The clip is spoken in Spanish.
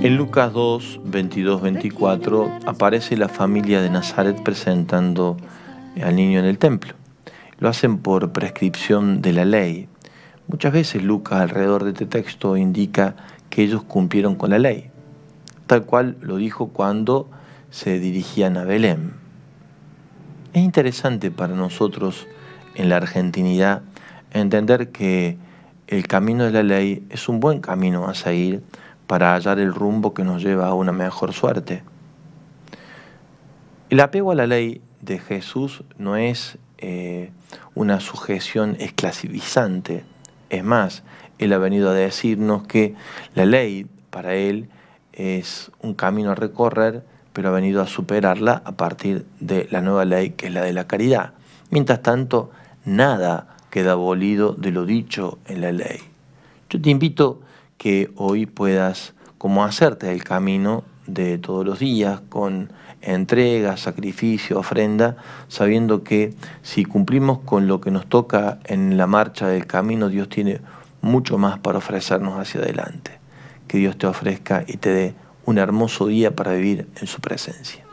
En Lucas 2, 22, 24 aparece la familia de Nazaret presentando al niño en el templo. Lo hacen por prescripción de la ley. Muchas veces Lucas alrededor de este texto indica que ellos cumplieron con la ley, tal cual lo dijo cuando se dirigían a Belén. Es interesante para nosotros en la argentinidad entender que el camino de la ley es un buen camino a seguir para hallar el rumbo que nos lleva a una mejor suerte. El apego a la ley de Jesús no es eh, una sujeción esclasivizante. Es más, Él ha venido a decirnos que la ley para Él es un camino a recorrer, pero ha venido a superarla a partir de la nueva ley que es la de la caridad. Mientras tanto, nada queda abolido de lo dicho en la ley. Yo te invito que hoy puedas como hacerte el camino de todos los días con entrega, sacrificio, ofrenda, sabiendo que si cumplimos con lo que nos toca en la marcha del camino, Dios tiene mucho más para ofrecernos hacia adelante. Que Dios te ofrezca y te dé un hermoso día para vivir en su presencia.